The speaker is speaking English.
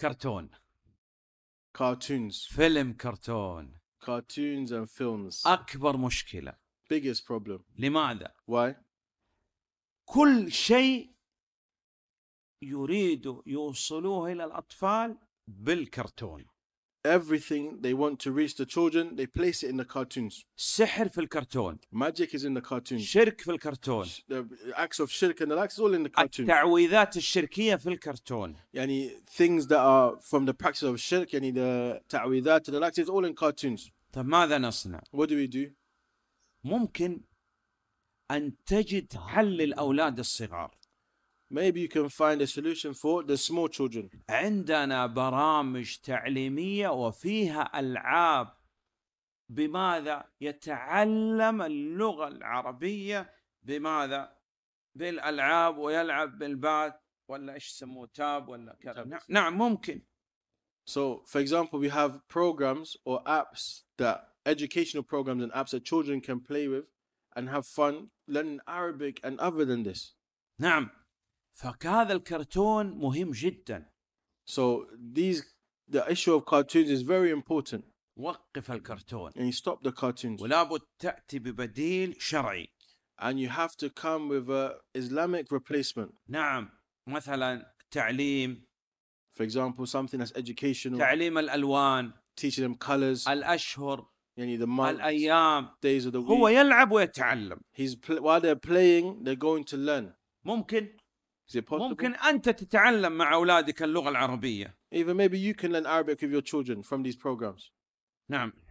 كرتون كارتونز فيلم كرتون كارتونز اند فيلمز اكبر مشكله biggest problem لماذا why كل شيء يريد يوصلوه الى الاطفال بالكرتون everything they want to reach the children they place it in the cartoons سحر في الكرتون magic is in the cartoons شرك في الكرتون the acts of shirk and the acts is all in the cartoons التعويذات الشركية في الكرتون يعني things that are from the practice of shirk يعني the تعويذات and the likes is all in cartoons طب ماذا نصنع what do we do ممكن أن تجد حل للأولاد الصغار maybe you can find a solution for the small children. عندنا برامج تعليمية وفيها ألعاب بماذا يتعلم اللغة العربية بماذا بالألعاب ويلعب بالبات ولا إيش يسموه تاب ولا كذا نعم ممكن So for example we have programs or apps that educational programs and apps that children can play with and have fun learning Arabic and other than this. نعم فهذا الكرتون مهم جدا. So these the issue of cartoons is very important. وقف الكرتون. And you stop the cartoons. ولا بد تأتي ببديل شرعي. And you have to come with a Islamic replacement. نعم مثلا تعليم. For example, something that's educational. تعليم الألوان. Teaching them colors. الأشهر. يعني the months, الأيام. Days of the week. هو يلعب ويتعلم. He's while they're playing, they're going to learn. ممكن ممكن أنت تتعلم مع أولادك اللغة العربية. Even maybe you can learn Arabic with your children from these programs. نعم.